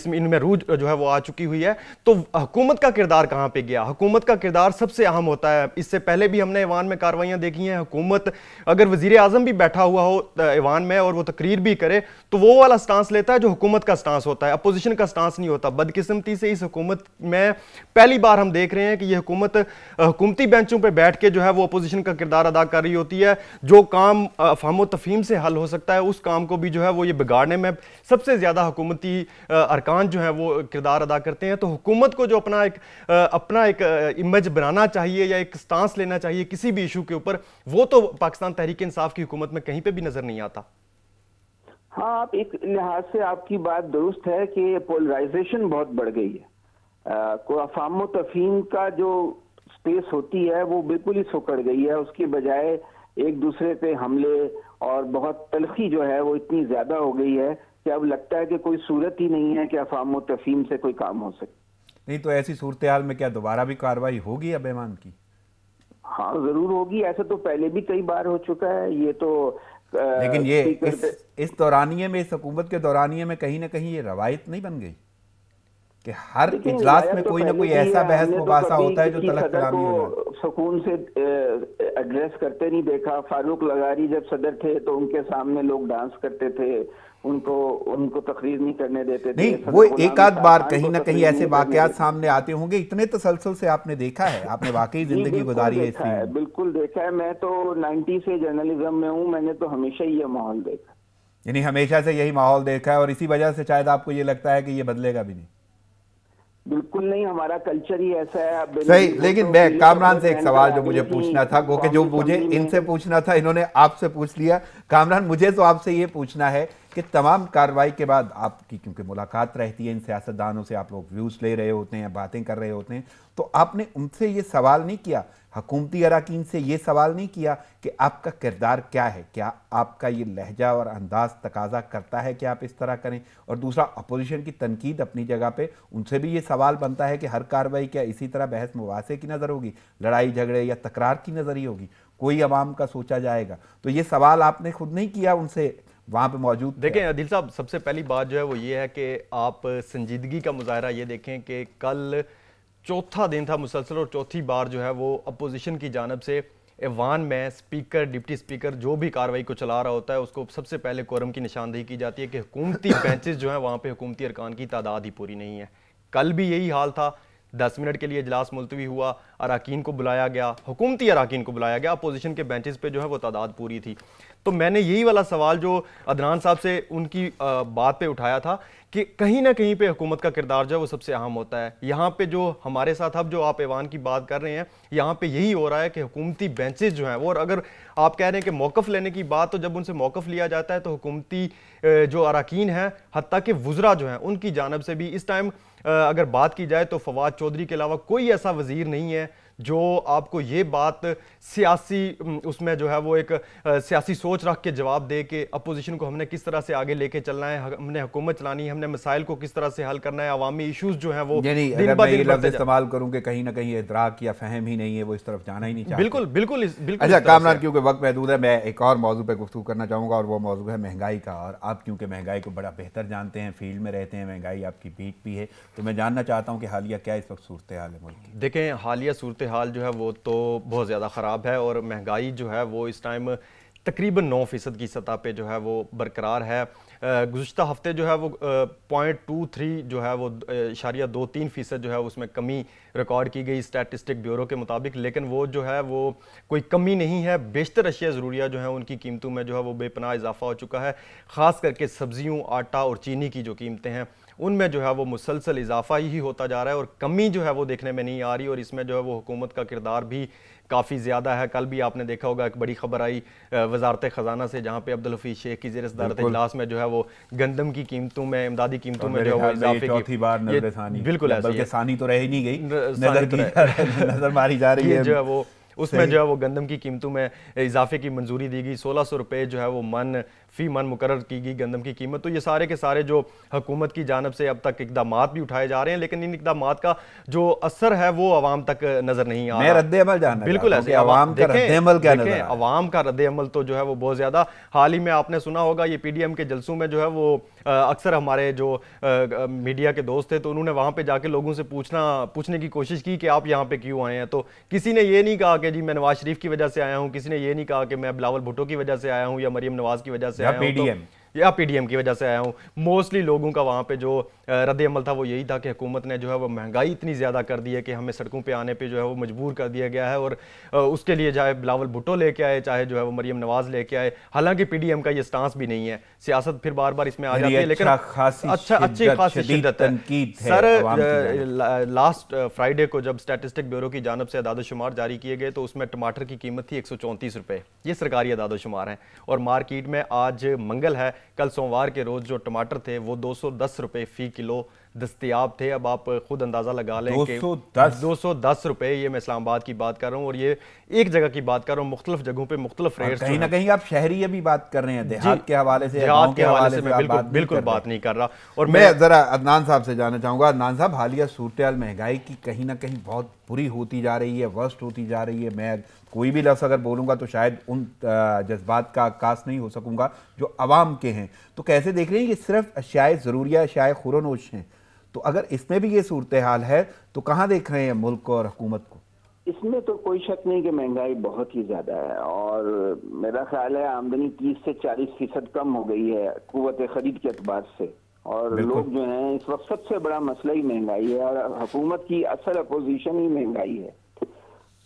[SPEAKER 3] इसमें इनमें रूझ जो है वो आ चुकी हुई है तो हुकूमत का किरदार कहाँ पर गया हुकूमत का किरदार सबसे अहम होता है इससे पहले भी हमने ईवान में कार्रवाइयाँ देखी हैं हुकूमत अगर वजीर अजम भी बैठा हुआ हो ईवान में और वो तकरीर भी करे तो वो वाला स्टांस लेता है जो हुकूमत हुकूमत का स्टांस होता है अपोजिशन का स्टांस नहीं होता बदकिस्मती से इस हुकूमत में पहली बार हम देख रहे हैं कि ये हुकूमत हुकूमती बेंचों पर बैठ के जो है वो अपोजिशन का किरदार अदा कर रही होती है जो काम अफाम तफीम से हल हो सकता है उस काम को भी जो है वो ये बिगाड़ने में सबसे ज़्यादा हुकूमती अरकान जो है वो किरदार अदा करते हैं तो हुकूमत को जो अपना एक अपना एक इमेज बनाना चाहिए या एक स्टांस लेना चाहिए किसी भी इशू के ऊपर वो तो पाकिस्तान तहरीक इंसाफ की हुकूमत में कहीं पर भी नज़र नहीं आता
[SPEAKER 2] हाँ आप एक लिहाज से आपकी बात दुरुस्त है कि पोलराइजेशन बहुत बढ़ गई है अफामो अफाम तफीम का जो स्पेस होती है वो बिल्कुल ही सुकड़ गई है उसके बजाय एक दूसरे पे हमले और बहुत तलखी जो है वो इतनी ज्यादा हो गई है कि अब लगता है कि कोई सूरत ही नहीं है कि अफाम तफीम से कोई काम हो सके
[SPEAKER 1] नहीं तो ऐसी सूरत हाल में क्या दोबारा भी कार्रवाई होगी अब की
[SPEAKER 2] हाँ जरूर होगी ऐसा तो पहले भी कई बार हो चुका है ये तो लेकिन ये इस
[SPEAKER 1] इस दौरानिए में इस हुकूमत के दौरानिए में कहीं ना कहीं ये रवायत नहीं बन गई कि हर इजलास में तो कोई ना कोई ऐसा बहस तो मुबासा होता है जो तलक कलामी हो
[SPEAKER 2] सुकून से एड्रेस करते नहीं देखा फारूक लगारी जब सदर थे तो उनके सामने लोग डांस करते थे उनको उनको तकरीर नहीं करने देते नहीं वो एक आध बार कहीं ना कहीं ऐसे वाकयात
[SPEAKER 1] सामने आते होंगे इतने तसलसल से आपने देखा है आपने वाकई जिंदगी गुजारी है
[SPEAKER 2] बिल्कुल देखा है मैं तो 90 से जर्नलिज्म में हूँ मैंने तो हमेशा ही ये माहौल देखा
[SPEAKER 1] यानी हमेशा से यही माहौल देखा है और इसी वजह से शायद आपको ये लगता है कि ये बदलेगा भी नहीं
[SPEAKER 2] बिल्कुल नहीं हमारा कल्चर ही ऐसा है सही लेकिन तो मैं कामरान से एक सवाल जो मुझे पूछना था वो जो
[SPEAKER 1] मुझे इनसे पूछना था इन्होंने आपसे पूछ लिया कामरान मुझे तो आपसे ये पूछना है कि तमाम कार्रवाई के बाद आपकी क्योंकि मुलाकात रहती है इन सियासतदानों से आप लोग व्यूज़ ले रहे होते हैं बातें कर रहे होते हैं तो आपने उनसे ये सवाल नहीं किया हकूमती अरकान से ये सवाल नहीं किया कि आपका किरदार क्या है क्या आपका ये लहजा और अंदाज तकाजा करता है कि आप इस तरह करें और दूसरा अपोजिशन की तनकीद अपनी जगह पर उनसे भी ये सवाल बनता है कि हर कार्रवाई क्या इसी तरह बहस मुबासे की नज़र होगी लड़ाई झगड़े या तकरार की नज़र ही होगी कोई आवाम का सोचा जाएगा तो ये सवाल आपने खुद नहीं किया उनसे वहाँ पे मौजूद
[SPEAKER 3] देखें अदिल साहब सबसे पहली बात जो है वो ये है कि आप संजीदगी का मुजाहरा ये देखें कि कल चौथा दिन था मुसलसल और चौथी बार जो है वो अपोजिशन की जानब से ऐवान में स्पीकर डिप्टी स्पीकर जो भी कार्रवाई को चला रहा होता है उसको सबसे पहले कोरम की निशानदेही की जाती है कि हुकूमती बेंचेस जो हैं वहाँ पर हुकूमती अरकान की तादाद ही पूरी नहीं है कल भी यही हाल था दस मिनट के लिए इजलास मुलतवी हुआ अरकान को बुलाया गया हुकूमती अरकान को बुलाया गया अपोजिशन के बेंचेस पे जो है वो तादाद पूरी थी तो मैंने यही वाला सवाल जो अदनान साहब से उनकी बात पे उठाया था कि कहीं ना कहीं पे हुकूमत का किरदार जो है वो सबसे अहम होता है यहाँ पे जो हमारे साथ अब जो आप ऐवान की बात कर रहे हैं यहाँ पे यही हो रहा है कि हुकूमती बेंचेस जो हैं वो और अगर आप कह रहे हैं कि मौक़ लेने की बात तो जब उनसे मौक़ लिया जाता है तो हुकूमती जो अरकान हैं हती कि वज़रा जो हैं उनकी जानब से भी इस टाइम अगर बात की जाए तो फवाद चौधरी के अलावा कोई ऐसा वजीर नहीं है जो आपको ये बात सियासी उसमें जो है वो एक सियासी सोच रख के जवाब दे के अपोजिशन को हमने किस तरह से आगे लेके चलना है हमने हुकूमत चलानी है हमने मसाइल को किस तरह से हल करना है अवामी इशूज जो है वो इस्तेमाल
[SPEAKER 1] करूँ कि कहीं ना कहीं इतराक या फहम ही नहीं है वो इस तरफ जाना ही नहीं चाहिए बिल्कुल
[SPEAKER 3] बिल्कुल बिल्कुल अच्छा कामरान
[SPEAKER 1] क्योंकि वक्त महदूद है मैं एक और मौजू पर गुफ्तू करना चाहूँगा और वो मौजू है महंगाई का और आप क्योंकि महंगाई को बड़ा बेहतर जानते हैं फील्ड में रहते हैं महंगाई आपकी बीट भी है तो मैं जानना चाहता हूँ कि हालिया क्या इस वक्त सूरत हाल है मुल्क
[SPEAKER 3] देखें हालिया सूरत हाल जो है वो तो बहुत ज़्यादा ख़राब है और महंगाई जो है वो इस टाइम तकरीबन नौ फ़ीसद की सतह पर जो है वो बरकरार है गुज्त हफ्ते जो है वो पॉइंट टू थ्री जो है वो इशारिया दो तीन फ़ीसद जो है उसमें कमी रिकॉर्ड की गई स्टैटिस्टिक ब्यूरो के मुताबिक लेकिन वो जो है वो कोई कमी नहीं है बेशतर अशिया ज़रूरिया जो है उनकी कीमतों में जो है वो बेपनाह इजाफा हो चुका है ख़ास करके सब्जियों आटा और चीनी की जो कीमतें हैं उनमें जो है वो मुसलसल इजाफा ही होता जा रहा है और कमी जो है वो देखने में नहीं आ रही और इसमें जो है वो हुकूमत का किरदार भी काफ़ी ज़्यादा है कल भी आपने देखा होगा एक बड़ी खबर आई वजारत ख़जाना से जहाँ पे अब्दुल हफी शेख की जेर सदारत इजलास में जो है वो गंदम की कीमतों में इमदादी कीमतों में जो है इजाफे चौथी
[SPEAKER 2] बार नजर बिल्कुल बल्कि सानी तो रह नहीं गई नजर तो नजर मारी जा रही है जो है वो
[SPEAKER 3] उसमें जो है वो गंदम की कीमतों में इजाफे की मंजूरी दी गई सोलह सौ रुपये जो है वो मन फ़ी मन मुकर की गई गंदम की कीमत तो ये सारे के सारे जो हुकूमत की जानब से अब तक इकदाम भी उठाए जा रहे हैं लेकिन इन इकदाम का जो असर है वो अवाम तक नज़र नहीं आ रहा
[SPEAKER 1] है बिल्कुल ऐसे आवाम
[SPEAKER 3] का रद्द अमल तो जो है वो बहुत ज़्यादा हाल ही में आपने सुना होगा ये पी डी एम के जलसों में जो है वो अक्सर हमारे जो मीडिया के दोस्त थे तो उन्होंने वहाँ पे जाके लोगों से पूछना पूछने की कोशिश की कि आप यहाँ पे क्यों आए हैं तो किसी ने ये नहीं कहा कि जी मैं नवाज शरीफ की वजह से आया हूँ किसी ने ये नहीं कहा कि मैं बिलावल भुट्टो की वजह से आया हूँ या मरीम नवाज की वजह से से या पीडीएम या पी की वजह से आया हूँ मोस्टली लोगों का वहाँ पर जो रद्द अमल था वो यही था कि हुकूमत ने जो है वो महंगाई इतनी ज़्यादा कर दी है कि हमें सड़कों पर आने पर जो है वो मजबूर कर दिया गया है और उसके लिए चाहे बिलावल भुट्टो लेके आए चाहे जो है वो मरियम नवाज़ लेके आए हालांकि पी का ये स्टांस भी नहीं है सियासत फिर बार बार इसमें आ जाती है लेकिन अच्छा, अच्छा अच्छी खासी है सर लास्ट फ्राइडे को जब स्टैटिस्टिक ब्यूरो की जानब से अदादोशुमार जारी किए गए तो उसमें टमाटर की कीमत थी एक सौ चौंतीस रुपये ये सरकारी अदादोशुमार हैं और मार्केट में आज मंगल है कल सोमवार के रोज़ जो टमाटर थे वो दो सौ दस रुपए फ़ी किलो दस्तियाब थे अब आप खुद अंदाज़ा लगा लें कि दो सौ दस रुपए ये मैं इस्लामाबाद की बात कर रहा हूँ और ये एक जगह की बात कर रहा हूँ मुख्तलिफ जगहों पर मुख्तलिफ रेट कहीं ना
[SPEAKER 1] कहीं आप शहरी भी बात कर रहे हैं देहात के हवाले से देहात के हवाले से बिल्कुल बात नहीं
[SPEAKER 3] कर रहा और मैं ज़रा
[SPEAKER 1] अदनान साहब से जाना चाहूंगा अदनान साहब हालिया सूरत महंगाई की कहीं ना कहीं बहुत बुरी होती जा रही है वर्स्ट होती जा रही है मैं कोई भी लफ्ज़ अगर बोलूँगा तो शायद उन जज्बात का अक्स नहीं हो सकूँगा जो आवाम के हैं तो कैसे देख रहे हैं कि सिर्फ अशाए ज़रूरिया अशाए खुरनोश हैं तो अगर इसमें भी ये सूरत हाल है तो कहाँ देख रहे हैं मुल्क और हकूमत को
[SPEAKER 2] इसमें तो कोई शक नहीं कि महंगाई बहुत ही ज़्यादा है और मेरा ख्याल है आमदनी तीस से चालीस फीसद कम हो गई है कुत खरीद के अतबार से और लोग जो हैं इस वक्त सबसे बड़ा मसला ही महंगाई है और हुकूमत की असल अपोजिशन ही महंगाई है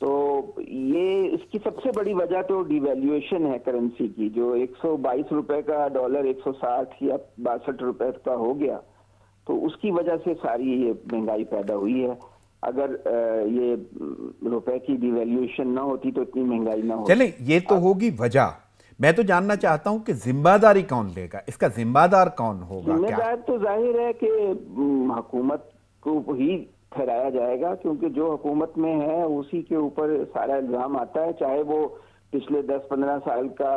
[SPEAKER 2] तो ये इसकी सबसे बड़ी वजह तो डिवेल्युएशन है करेंसी की जो 122 रुपए का डॉलर 160 या बासठ रुपए का हो गया तो उसकी वजह से सारी ये महंगाई पैदा हुई है अगर ये रुपए की डिवेल्युएशन ना होती तो इतनी महंगाई ना होती चले
[SPEAKER 1] ये तो होगी वजह मैं तो जानना चाहता हूं कि जिम्मेदारी कौन लेगा इसका जिम्मेदार कौन होगा जिम्मेदार
[SPEAKER 2] तो जाहिर है कि हम्म, हुकूमत को ही ठहराया जाएगा क्योंकि जो हुकूमत में है उसी के ऊपर सारा इल्ज़ाम आता है चाहे वो पिछले दस पंद्रह साल का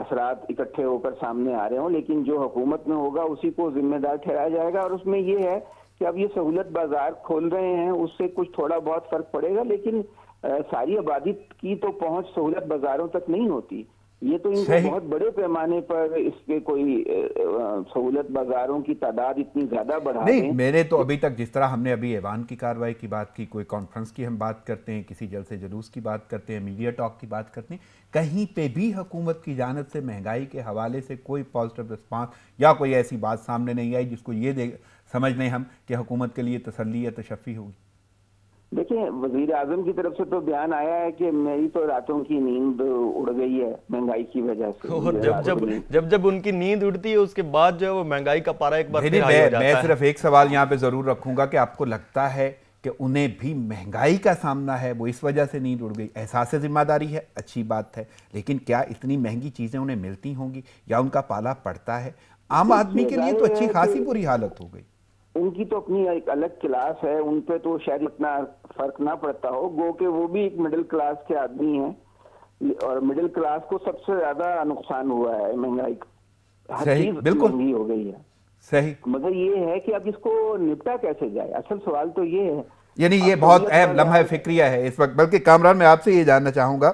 [SPEAKER 2] असरात इकट्ठे होकर सामने आ रहे हों लेकिन जो हुकूमत में होगा उसी को जिम्मेदार ठहराया जाएगा और उसमें ये है कि अब ये सहूलत बाजार खोल रहे हैं उससे कुछ थोड़ा बहुत फर्क पड़ेगा लेकिन सारी आबादी की तो पहुंच सहूलत बाजारों तक नहीं होती ये तो इनको बहुत बड़े पैमाने पर इसके कोई सहूलत बाजारों की तादाद इतनी ज्यादा बढ़ा नहीं मैंने
[SPEAKER 1] तो अभी तक जिस तरह हमने अभी ऐवान की कार्रवाई की बात की कोई कॉन्फ्रेंस की हम बात करते हैं किसी जलसे जुलूस की बात करते हैं मीडिया टॉक की बात करते हैं कहीं पे भी हुकूमत की जानब से महंगाई के हवाले से कोई पॉजिटिव रिस्पांस या कोई ऐसी बात सामने नहीं आई जिसको ये समझ लें हम कि हुकूमत के लिए तसली या तशफ़ी होगी
[SPEAKER 2] देखिए वजीर आजम की तरफ से तो बयान आया है कि मेरी तो रातों की नींद उड़ गई है महंगाई की वजह से और जब जब
[SPEAKER 3] जब जब उनकी नींद उड़ती है उसके बाद जो है वो महंगाई का पारा एक बार फिर मैं, मैं सिर्फ
[SPEAKER 1] एक सवाल यहाँ पे जरूर रखूंगा कि आपको लगता है कि उन्हें भी महंगाई का सामना है वो इस वजह से नींद उड़ गई एहसास जिम्मेदारी है अच्छी बात है लेकिन क्या इतनी महंगी चीज़ें उन्हें मिलती होंगी या उनका पाला पड़ता है आम आदमी के लिए तो अच्छी खासी बुरी हालत हो गई
[SPEAKER 2] उनकी तो अपनी एक अलग क्लास है उन पे तो शायद इतना फर्क ना पड़ता हो गो के वो भी एक मिडिल क्लास के आदमी हैं और मिडिल क्लास को सबसे ज्यादा नुकसान हुआ है महंगाई हर चीज महंगी हो गई है सही मगर ये है कि अब इसको निपटा कैसे जाए असल सवाल तो ये है
[SPEAKER 1] यानी ये तो बहुत अहम लम्हा फिक्रिया है इस वक्त बल्कि कामरान मैं आपसे ये जानना चाहूंगा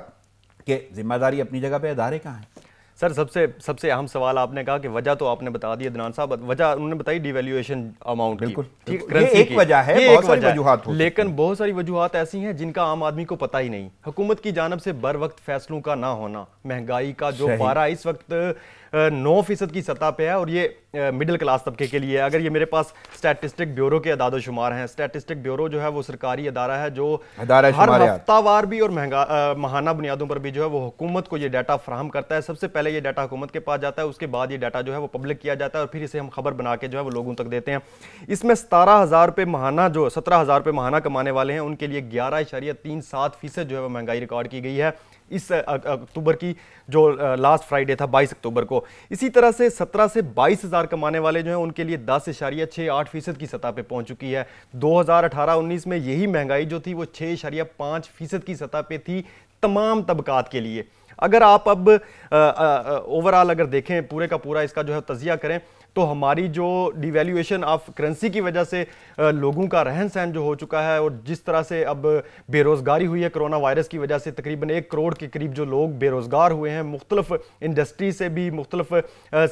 [SPEAKER 1] कि जिम्मेदारी अपनी जगह पे अदारे कहाँ हैं
[SPEAKER 3] सर सबसे सबसे अहम सवाल आपने कहा कि वजह तो आपने बता दी अदनान साहब वजह उन्होंने बताई डिवेल्यूएशन अमाउंट बिल्कुल ठीक ये एक वजह है लेकिन बहुत सारी वजूहत ऐसी हैं जिनका आम आदमी को पता ही नहीं हुकूमत की जानब से बर वक्त फैसलों का ना होना महंगाई का जो पारा इस वक्त नौ फीसद की सतह पे है और ये मिडिल क्लास तबके के लिए है अगर ये मेरे पास स्टैटिस्टिक ब्यूरो के अदाद शुमार हैं स्टैटिस्टिक ब्यूरो जो है वो सरकारी अदारा है जो हर हफ्तावार भी और महंगा महाना बुनियादों पर भी जो है वो हुकूमत को ये डाटा फ्राहम करता है सबसे पहले ये डाटा हुकूमत के पास जाता है उसके बाद ये डाटा जो है वो पब्लिक किया जाता है और फिर इसे हम खबर बना के जो है वो लोगों तक देते हैं इसमें सतारह हज़ार रुपये महाना जो सत्रह हज़ार रुपये महाना कमाने वाले हैं उनके लिए ग्यारह इशारिया तीन सात फीसद जो है वो महंगाई रिकॉर्ड की गई है इस अक्टूबर की जो लास्ट फ्राइडे था 22 अक्टूबर को इसी तरह से 17 से 22 हज़ार कमाने वाले जो हैं उनके लिए दस इशारिया छः आठ फीसद की सतह पे पहुंच चुकी है 2018-19 में यही महंगाई जो थी वो छः इशारिया पाँच फीसद की सतह पे थी तमाम तबकात के लिए अगर आप अब ओवरऑल अगर देखें पूरे का पूरा इसका जो है तजिया करें तो हमारी जो डिवेल्यूएशन ऑफ करेंसी की वजह से लोगों का रहन सहन जो हो चुका है और जिस तरह से अब बेरोज़गारी हुई है कोरोना वायरस की वजह से तकरीबन एक करोड़ के करीब जो लोग बेरोज़गार हुए हैं मुख्तलफ़ इंडस्ट्री से भी मुख्तलफ़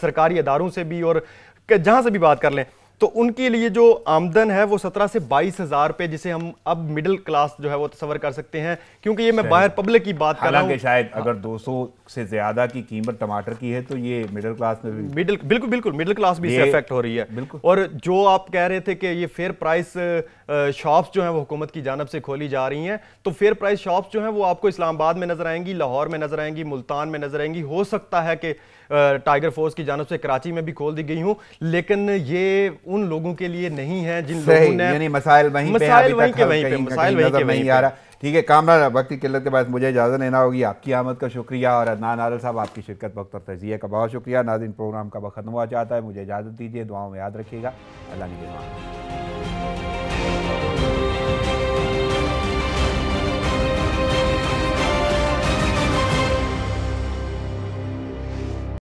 [SPEAKER 3] सरकारी अदारों से भी और जहाँ से भी बात कर लें तो उनके लिए जो आमदन है वो सत्रह से बाईस हजार रुपये जिसे हम अब मिडिल क्लास जो है वो तस्वर कर सकते हैं क्योंकि ये मैं बाहर पब्लिक
[SPEAKER 1] की बात कर रहा हूँ शायद हाँ। अगर 200 से ज्यादा की कीमत टमाटर की है तो ये मिडिल क्लास में भी मिडिल बिल्कुल बिल्कुल मिडिल क्लास भी इफेक्ट हो रही है बिल्कुल और जो आप कह रहे थे कि ये फेयर
[SPEAKER 3] प्राइस शॉप्स जो है वो हुकूमत की जानब से खोली जा रही हैं तो फेयर प्राइस शॉप्स जो है वो आपको इस्लामाबाद में नजर आएंगी लाहौर में नजर आएंगी मुल्तान में नजर आएंगी हो सकता है कि टाइगर फोर्स की जानब से कराची में भी खोल दी गई हूँ लेकिन ये उन लोगों के लिए नहीं है जिन लोगों ने मसाइल वहीं मसाइल वहीं के वहीं मसाइल वहीं के वहीं आ रहा
[SPEAKER 1] ठीक है कामरान वक्त की किल्लत के बाद मुझे इजाज़त लेना होगी आपकी आमद का शुक्रिया और अदनान आदल साहब आपकी शिरकत वक्त और तजिए का बहुत शुक्रिया नाजिन प्रोग्राम का वक्त हुआ चाहता है मुझे इजाज़त दीजिए दुआओं में याद रखिएगा अल्लाह ने